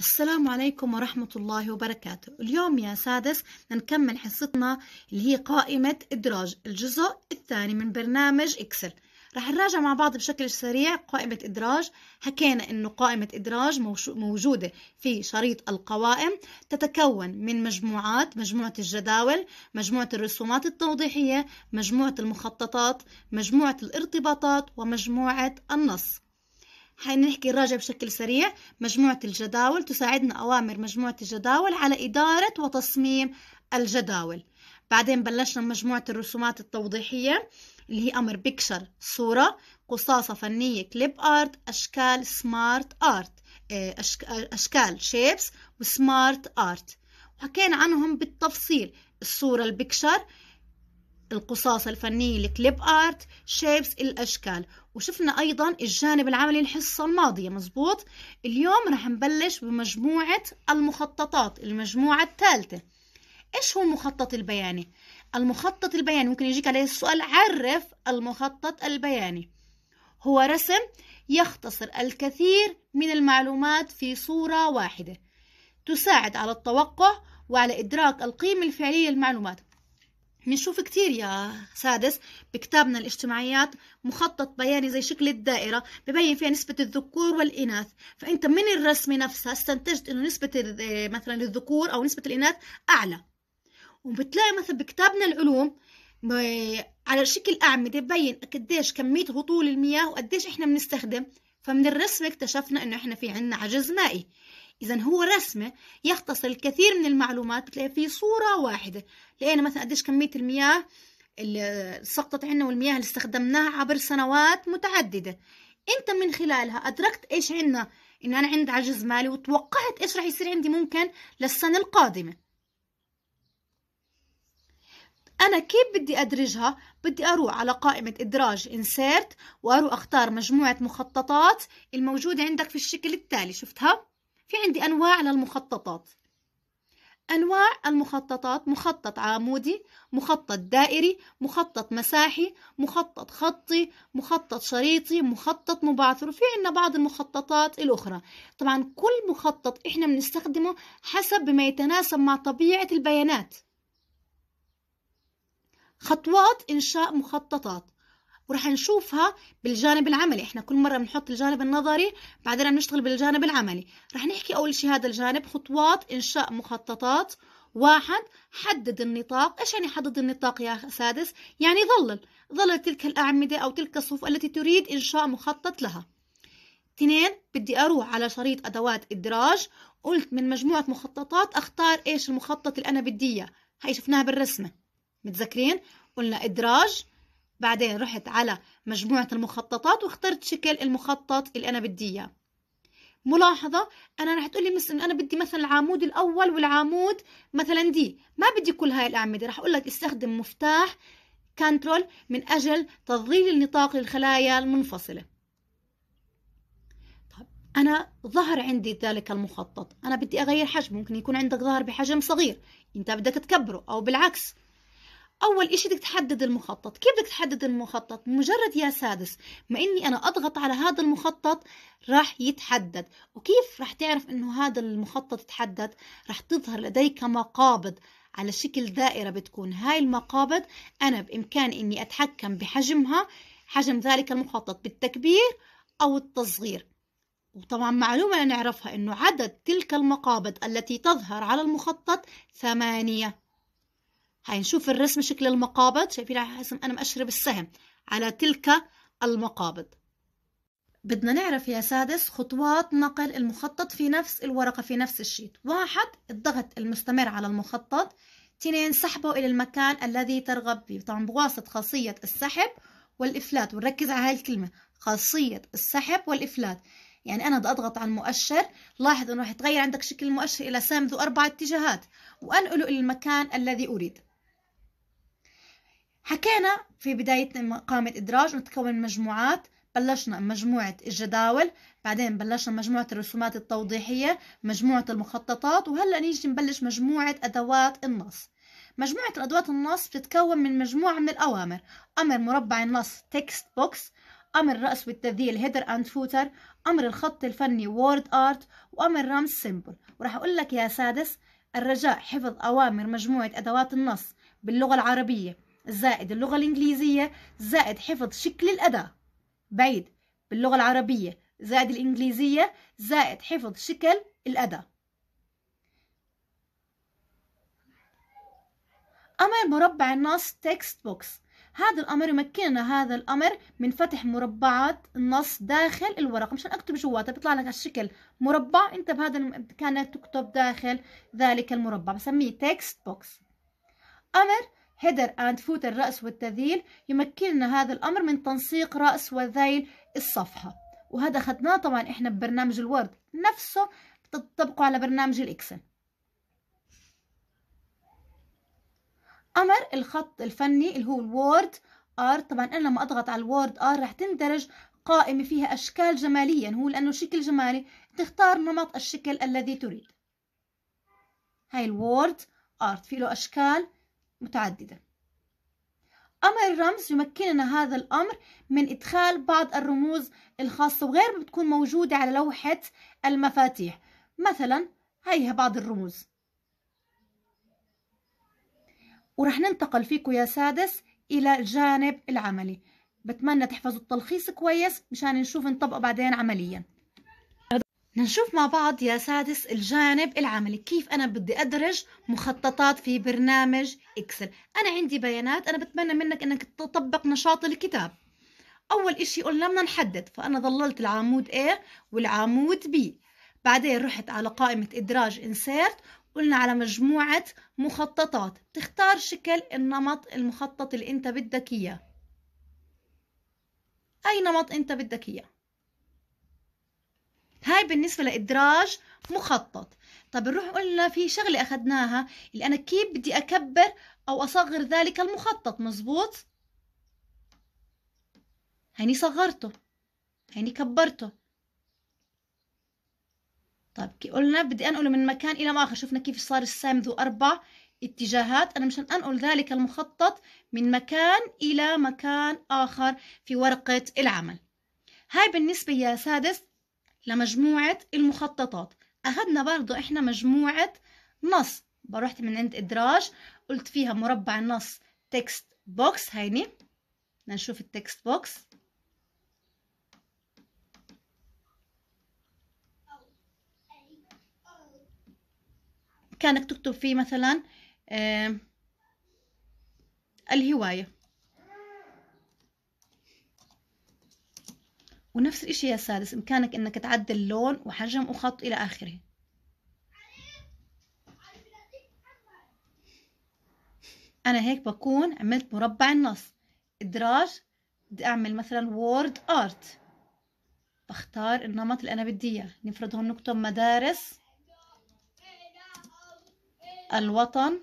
السلام عليكم ورحمة الله وبركاته اليوم يا سادس نكمل حصتنا اللي هي قائمة إدراج الجزء الثاني من برنامج إكسل رح نراجع مع بعض بشكل سريع قائمة إدراج حكينا أنه قائمة إدراج موجودة في شريط القوائم تتكون من مجموعات مجموعة الجداول مجموعة الرسومات التوضيحية مجموعة المخططات مجموعة الارتباطات ومجموعة النص حنحكي نراجع بشكل سريع مجموعة الجداول تساعدنا أوامر مجموعة الجداول على إدارة وتصميم الجداول بعدين بلشنا مجموعة الرسومات التوضيحية اللي هي أمر بيكشر صورة قصاصة فنية كليب آرت أشكال سمارت آرت آه، آه، أشكال شيبس وسمارت آرت وحكينا عنهم بالتفصيل الصورة البيكشر القصاص الفنية الكليب ارت شيبس الاشكال وشفنا ايضا الجانب العملي الحصة الماضية مزبوط اليوم رح نبلش بمجموعة المخططات المجموعة الثالثة ايش هو المخطط البياني المخطط البياني ممكن يجيك عليه السؤال عرف المخطط البياني هو رسم يختصر الكثير من المعلومات في صورة واحدة تساعد على التوقع وعلى إدراك القيمة الفعلية للمعلومات بنشوف كتير يا سادس بكتابنا الاجتماعيات مخطط بياني زي شكل الدائرة ببين فيها نسبة الذكور والإناث فأنت من الرسمة نفسها استنتجت إنه نسبة آه، مثلا الذكور أو نسبة الإناث أعلى وبتلاقي مثلا بكتابنا العلوم على شكل أعمدة ببين قديش كمية هطول المياه وقديش إحنا بنستخدم فمن الرسم اكتشفنا إنه إحنا في عنا عجز مائي إذا هو رسمة يختصر الكثير من المعلومات بتلاقي في صورة واحدة لقينا مثلا قديش كمية المياه اللي سقطت عنا والمياه اللي استخدمناها عبر سنوات متعددة أنت من خلالها أدركت إيش عنا إن أنا عندي عجز مالي وتوقعت إيش رح يصير عندي ممكن للسنة القادمة أنا كيف بدي أدرجها؟ بدي أروح على قائمة إدراج إنسيرت وأروح أختار مجموعة مخططات الموجودة عندك في الشكل التالي شفتها؟ في عندي أنواع للمخططات أنواع المخططات مخطط عمودي مخطط دائري مخطط مساحي مخطط خطي مخطط شريطي مخطط مبعثر وفي عندنا بعض المخططات الأخرى طبعا كل مخطط إحنا بنستخدمه حسب بما يتناسب مع طبيعة البيانات خطوات إنشاء مخططات ورح نشوفها بالجانب العملي احنا كل مرة بنحط الجانب النظري بعدين عم نشتغل بالجانب العملي رح نحكي أول شيء هذا الجانب خطوات إنشاء مخططات واحد حدد النطاق ايش يعني حدد النطاق يا سادس يعني ظلل ظلل تلك الأعمدة أو تلك الصفوف التي تريد إنشاء مخطط لها اثنين بدي أروح على شريط أدوات إدراج قلت من مجموعة مخططات أختار إيش المخطط اللي أنا بدي إياه هاي شفناها بالرسمة متذكرين قلنا إدراج بعدين رحت على مجموعة المخططات واخترت شكل المخطط اللي أنا بدي إياه ملاحظة أنا رح تقولي مثلا أنا بدي مثلا العمود الأول والعمود مثلا دي ما بدي كل هاي الأعمدة رح أقول لك استخدم مفتاح كنترول من أجل تظليل النطاق للخلايا المنفصلة طب أنا ظهر عندي ذلك المخطط أنا بدي أغير حجم ممكن يكون عندك ظهر بحجم صغير أنت بدك تكبره أو بالعكس اول اشي بدك تحدد المخطط كيف بدك تحدد المخطط مجرد يا سادس ما اني انا اضغط على هذا المخطط راح يتحدد وكيف راح تعرف انه هذا المخطط تحدد راح تظهر لديك مقابض على شكل دائرة بتكون هاي المقابض أنا بامكان إني أتحكم بحجمها حجم ذلك المخطط بالتكبير أو التصغير وطبعا معلومة نعرفها إنه عدد تلك المقابض التي تظهر على المخطط ثمانية هاي نشوف الرسم شكل المقابض شايفين حسن أنا مقشرة بالسهم على تلك المقابض بدنا نعرف يا سادس خطوات نقل المخطط في نفس الورقة في نفس الشيت واحد الضغط المستمر على المخطط تنين سحبه إلى المكان الذي ترغب فيه طبعا بواسطة خاصية السحب والإفلات ونركز على هاي الكلمة خاصية السحب والإفلات يعني أنا بدي أضغط على المؤشر لاحظ أنه رح يتغير عندك شكل المؤشر إلى سهم ذو أربع اتجاهات وأنقله إلى المكان الذي أريد حكينا في بداية قامة إدراج نتكون من مجموعات بلشنا مجموعة الجداول بعدين بلشنا مجموعة الرسومات التوضيحية مجموعة المخططات وهلأ نيجي نبلش مجموعة أدوات النص مجموعة الأدوات النص بتتكون من مجموعة من الأوامر أمر مربع النص تكست بوكس أمر الرأس والتبديل هيدر أند فوتر أمر الخط الفني وورد آرت وأمر رمز سيمبل وراح أقول لك يا سادس الرجاء حفظ أوامر مجموعة أدوات النص باللغة العربية زائد اللغة الإنجليزية زائد حفظ شكل الأداة بعيد باللغة العربية زائد الإنجليزية زائد حفظ شكل الأداة أمر مربع النص تكست بوكس هذا الأمر يمكننا هذا الأمر من فتح مربعات النص داخل الورقة مشان أكتب جواتها بيطلع لك الشكل مربع أنت بهذا كانت تكتب داخل ذلك المربع بسميه تكست بوكس أمر هيدر أند فوت الراس والتذيل يمكننا هذا الأمر من تنسيق رأس وذيل الصفحة وهذا أخذناه طبعا إحنا ببرنامج الوورد نفسه بتطبقه على برنامج الإكسل أمر الخط الفني اللي هو الوورد ار طبعا انا لما اضغط على الوورد ار راح تندرج قائمه فيها اشكال جماليا هو لانه شكل جمالي تختار نمط الشكل الذي تريد هاي الوورد ارت في له اشكال متعددة أمر الرمز يمكننا هذا الأمر من إدخال بعض الرموز الخاصة وغير بتكون موجودة على لوحة المفاتيح مثلا هيها بعض الرموز ورح ننتقل فيكم يا سادس إلى الجانب العملي بتمنى تحفظوا التلخيص كويس مشان نشوف نطبقه بعدين عملياً نشوف مع بعض يا سادس الجانب العملي كيف أنا بدي أدرج مخططات في برنامج إكسل أنا عندي بيانات أنا بتمنى منك أنك تطبق نشاط الكتاب أول إشي قلنا بدنا نحدد فأنا ظللت العمود A والعمود B بعدين رحت على قائمة إدراج إنسيرت قلنا على مجموعة مخططات تختار شكل النمط المخطط اللي أنت بدك إياه أي نمط أنت بدك إياه هاي بالنسبة لإدراج مخطط طب نروح قلنا في شغلة أخذناها اللي أنا كيف بدي أكبر أو أصغر ذلك المخطط مزبوط هيني صغرته هيني كبرته طب قلنا بدي أنقله من مكان إلى آخر شفنا كيف صار السام ذو أربع اتجاهات أنا مشان أنقل ذلك المخطط من مكان إلى مكان آخر في ورقة العمل هاي بالنسبة يا سادس لمجموعة المخططات أخذنا برضو إحنا مجموعة نص بروحت من عند إدراج قلت فيها مربع النص تكست بوكس هيني نشوف التكست بوكس كانك تكتب فيه مثلا الهواية ونفس الشيء يا سادس امكانك أنك تعدل لون وحجم وخط إلى آخره أنا هيك بكون عملت مربع النص إدراج بدي أعمل مثلا وورد آرت بختار النمط اللي أنا بدي إياه نفرض هون نكتب مدارس الوطن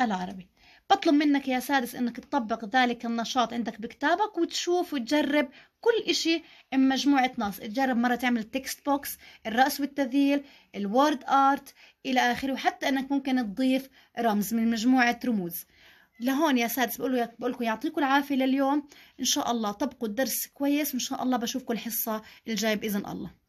العربي بطلب منك يا سادس أنك تطبق ذلك النشاط عندك بكتابك وتشوف وتجرب كل إشي من مجموعة نص تجرب مرة تعمل تكست بوكس الرأس والتذيل الوورد آرت إلى آخره وحتى أنك ممكن تضيف رمز من مجموعة رموز لهون يا سادس بقول بقولكم يعطيكم العافية لليوم إن شاء الله طبقوا الدرس كويس وإن شاء الله بشوفكم الحصة الجاية بإذن الله